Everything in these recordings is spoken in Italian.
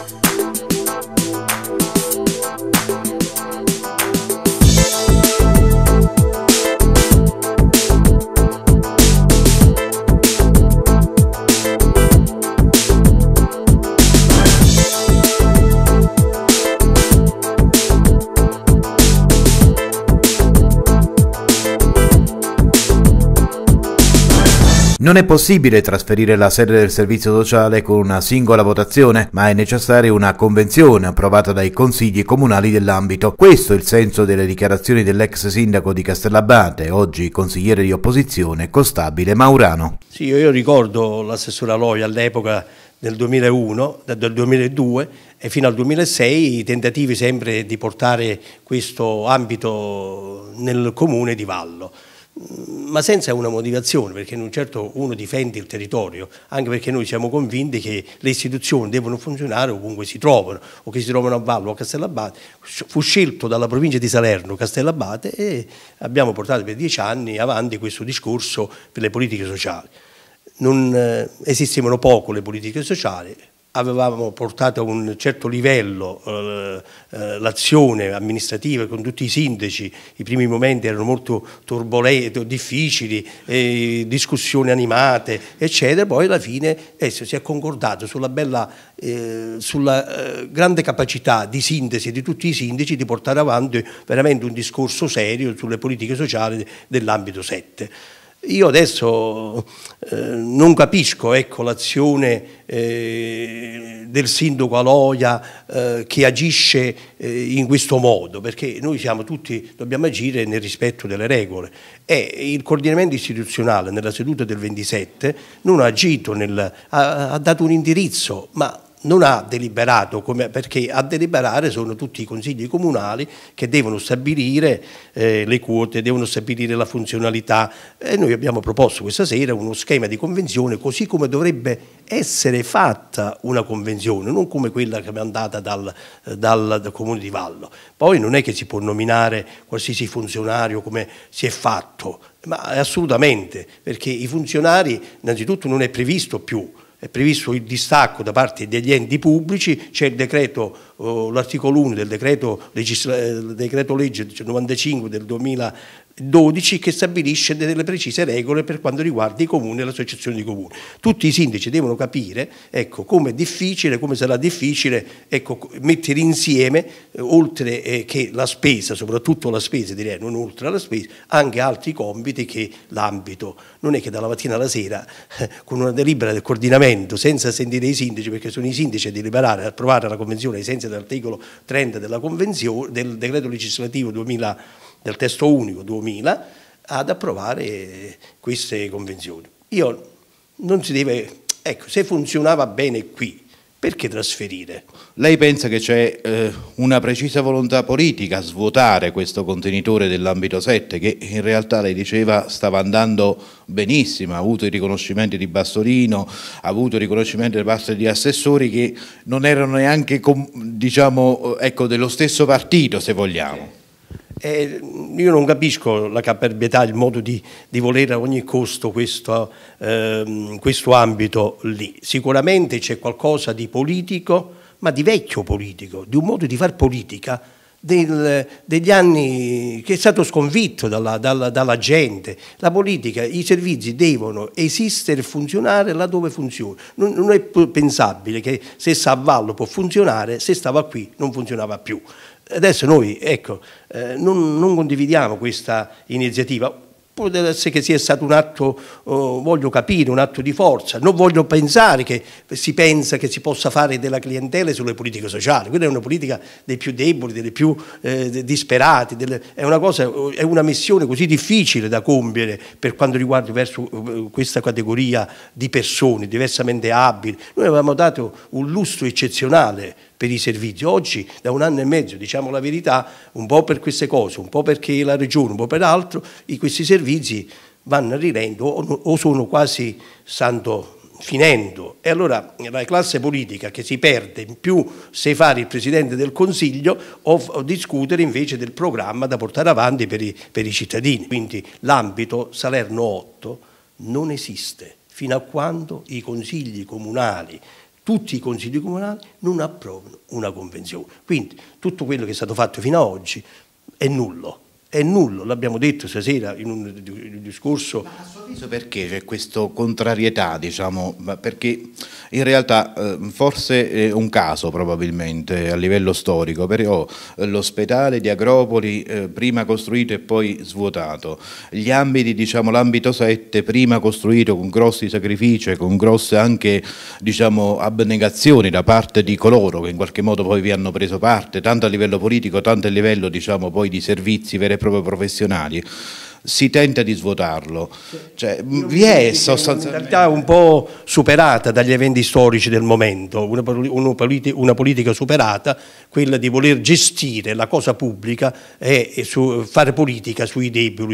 Thank you. Non è possibile trasferire la sede del servizio sociale con una singola votazione, ma è necessaria una convenzione approvata dai consigli comunali dell'ambito. Questo è il senso delle dichiarazioni dell'ex sindaco di Castellabate, oggi consigliere di opposizione, Costabile Maurano. Sì, io ricordo l'assessore Aloia all'epoca del 2001, del 2002 e fino al 2006 i tentativi sempre di portare questo ambito nel comune di Vallo ma senza una motivazione, perché in un certo uno difende il territorio, anche perché noi siamo convinti che le istituzioni devono funzionare ovunque si trovano, o che si trovano a Vallo o a Castellabate. Fu scelto dalla provincia di Salerno Castellabate e abbiamo portato per dieci anni avanti questo discorso per le politiche sociali. Non, eh, esistevano poco le politiche sociali, avevamo portato a un certo livello eh, eh, l'azione amministrativa con tutti i sindaci, i primi momenti erano molto turbolenti, difficili, eh, discussioni animate, eccetera, poi alla fine adesso si è concordato sulla, bella, sulla grande capacità di sintesi di tutti i sindaci di portare avanti veramente un discorso serio sulle politiche sociali dell'ambito 7. Io adesso eh, non capisco ecco, l'azione eh, del sindaco Aloia eh, che agisce eh, in questo modo, perché noi siamo tutti, dobbiamo agire nel rispetto delle regole e il coordinamento istituzionale nella seduta del 27 non ha agito, nel, ha, ha dato un indirizzo, ma non ha deliberato, come, perché a deliberare sono tutti i consigli comunali che devono stabilire eh, le quote, devono stabilire la funzionalità e noi abbiamo proposto questa sera uno schema di convenzione così come dovrebbe essere fatta una convenzione, non come quella che è andata dal, eh, dal, dal Comune di Vallo. Poi non è che si può nominare qualsiasi funzionario come si è fatto, ma assolutamente, perché i funzionari innanzitutto non è previsto più è previsto il distacco da parte degli enti pubblici, c'è oh, l'articolo 1 del decreto, legisla, eh, decreto legge 95 del 2000, 12 che stabilisce delle precise regole per quanto riguarda i comuni e l'associazione di comuni. Tutti i sindaci devono capire ecco, come è difficile, come sarà difficile ecco, mettere insieme, eh, oltre eh, che la spesa, soprattutto la spesa direi, non oltre alla spesa, anche altri compiti che l'ambito. Non è che dalla mattina alla sera eh, con una delibera del coordinamento, senza sentire i sindaci, perché sono i sindaci a deliberare, a approvare la convenzione ai sensi dell'articolo 30 della convenzione, del decreto legislativo 2000 del testo unico 2000 ad approvare queste convenzioni. Io non si deve, ecco, se funzionava bene qui, perché trasferire? Lei pensa che c'è eh, una precisa volontà politica a svuotare questo contenitore dell'ambito 7 che in realtà lei diceva stava andando benissimo, ha avuto i riconoscimenti di Bassolino, ha avuto i riconoscimenti da parte di assessori che non erano neanche diciamo, ecco, dello stesso partito se vogliamo. Eh, io non capisco la caparbietà, il modo di, di volere a ogni costo questo, ehm, questo ambito lì. Sicuramente c'è qualcosa di politico, ma di vecchio politico, di un modo di far politica del, degli anni che è stato sconfitto dalla, dalla, dalla, gente. La politica, i servizi devono esistere e funzionare laddove funziona. Non, non, è pensabile che se sta a Vallo può funzionare, se stava qui non funzionava più. Adesso noi ecco, eh, non, non, condividiamo questa iniziativa, può essere che sia stato un atto, oh, voglio capire, un atto di forza, non voglio pensare che si pensa che si possa fare della clientela sulle politiche sociali, quella è una politica dei più deboli, dei più eh, disperati, delle, è, una cosa, è, una missione così difficile da compiere per quanto riguarda verso, eh, questa categoria di persone diversamente abili. Noi avevamo dato un lustro eccezionale per i servizi. Oggi da un anno e mezzo, diciamo la verità, un po' per queste cose, un po' perché la regione, un po' per altro, questi servizi vanno a rilento o sono quasi santo finendo. E allora la classe politica che si perde in più se fare il Presidente del Consiglio o, discutere invece del programma da portare avanti per i, per i cittadini. Quindi l'ambito Salerno 8 non esiste fino a quando i consigli comunali tutti i consigli comunali non approvano una convenzione. Quindi tutto quello che è stato fatto fino ad oggi è nullo è nullo, l'abbiamo detto stasera in un, in un discorso. a suo avviso perché c'è questa contrarietà, diciamo, perché in realtà ehm, forse è un caso probabilmente a livello storico, però eh, l'ospedale di Agropoli eh, prima costruito e poi svuotato, gli ambiti, diciamo l'ambito 7 prima costruito con grossi sacrifici, con grosse anche diciamo, abnegazioni da parte di coloro che in qualche modo poi vi hanno preso parte, tanto a livello politico, tanto a livello diciamo, poi di servizi veri e prove professionali si tenta di svuotarlo. Cioè, vi è sostanzialmente... Una un po' superata dagli eventi storici del momento, una, politica, superata, quella di voler gestire la cosa pubblica e, fare politica sui deboli.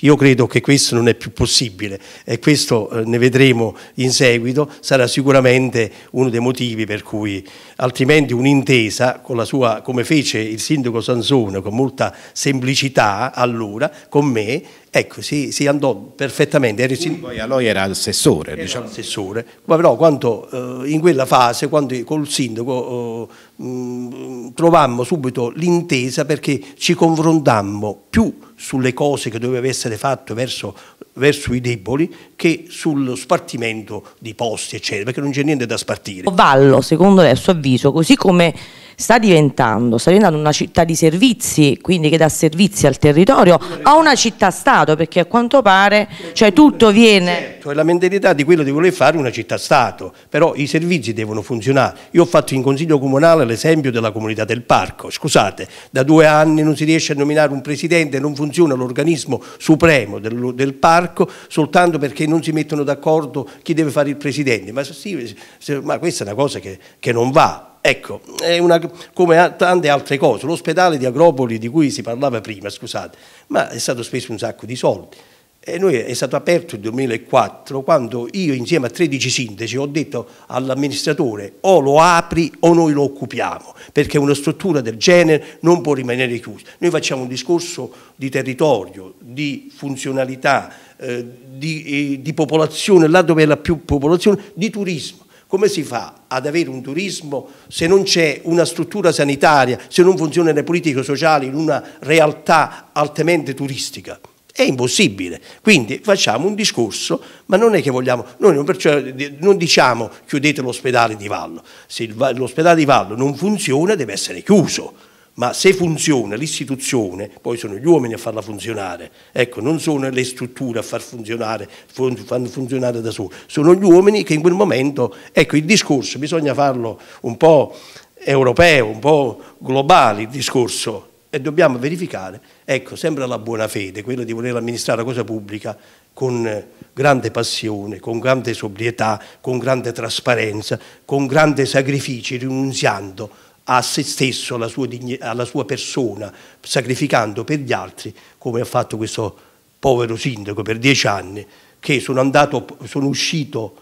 Io credo che questo non è più possibile e questo eh, ne vedremo in seguito, sarà sicuramente uno dei motivi per cui altrimenti un'intesa con la sua, come fece il sindaco Sansone con molta semplicità allora, con me, Ecco, si, si andò perfettamente. Lui poi a lui era assessore. Era diciamo. assessore, ma però quando, eh, in quella fase, quando col sindaco eh, Mm, trovammo subito l'intesa perché ci confrontammo più sulle cose che doveva essere fatto verso, verso i deboli che sullo spartimento di posti, eccetera, perché non c'è niente da spartire. Vallo, secondo lei, a suo avviso, così come sta diventando, sta diventando una città di servizi, quindi che dà servizi al territorio, a una città-stato, perché a quanto pare cioè, tutto viene... Certo, è la mentalità di quello di voler fare una città-stato, però i servizi devono funzionare. Io ho fatto in Consiglio Comunale quale l'esempio della comunità del parco. Scusate, da due anni non si riesce a nominare un presidente, non funziona l'organismo supremo del, del, parco soltanto perché non si mettono d'accordo chi deve fare il presidente. Ma, sì, ma questa è una cosa che, che non va. Ecco, è una, come tante altre cose, l'ospedale di Agropoli di cui si parlava prima, scusate, ma è stato speso un sacco di soldi. E noi è stato aperto il 2004 quando io insieme a 13 sindaci ho detto all'amministratore o lo apri o noi lo occupiamo perché una struttura del genere non può rimanere chiusa. Noi facciamo un discorso di territorio, di funzionalità, eh, di, eh, di popolazione, là dove è la più popolazione, di turismo. Come si fa ad avere un turismo se non c'è una struttura sanitaria, se non funzionano le politiche sociali in una realtà altamente turistica? È impossibile. Quindi facciamo un discorso, ma non è che vogliamo, noi non, perciò, non diciamo chiudete l'ospedale di Vallo. Se l'ospedale di Vallo non funziona deve essere chiuso, ma se funziona l'istituzione, poi sono gli uomini a farla funzionare, ecco, non sono le strutture a far funzionare, fanno funzionare da soli, sono gli uomini che in quel momento, ecco, il discorso bisogna farlo un po' europeo, un po' globale il discorso, e dobbiamo verificare, ecco, sembra la buona fede, quello di voler amministrare la cosa pubblica con eh, grande passione, con grande sobrietà, con grande trasparenza, con grande sacrificio, rinunziando a se stesso, alla sua, alla sua persona, sacrificando per gli altri, come ha fatto questo povero sindaco per dieci anni, che sono, andato, sono uscito,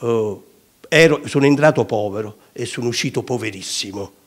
eh, ero, sono entrato povero e sono uscito poverissimo.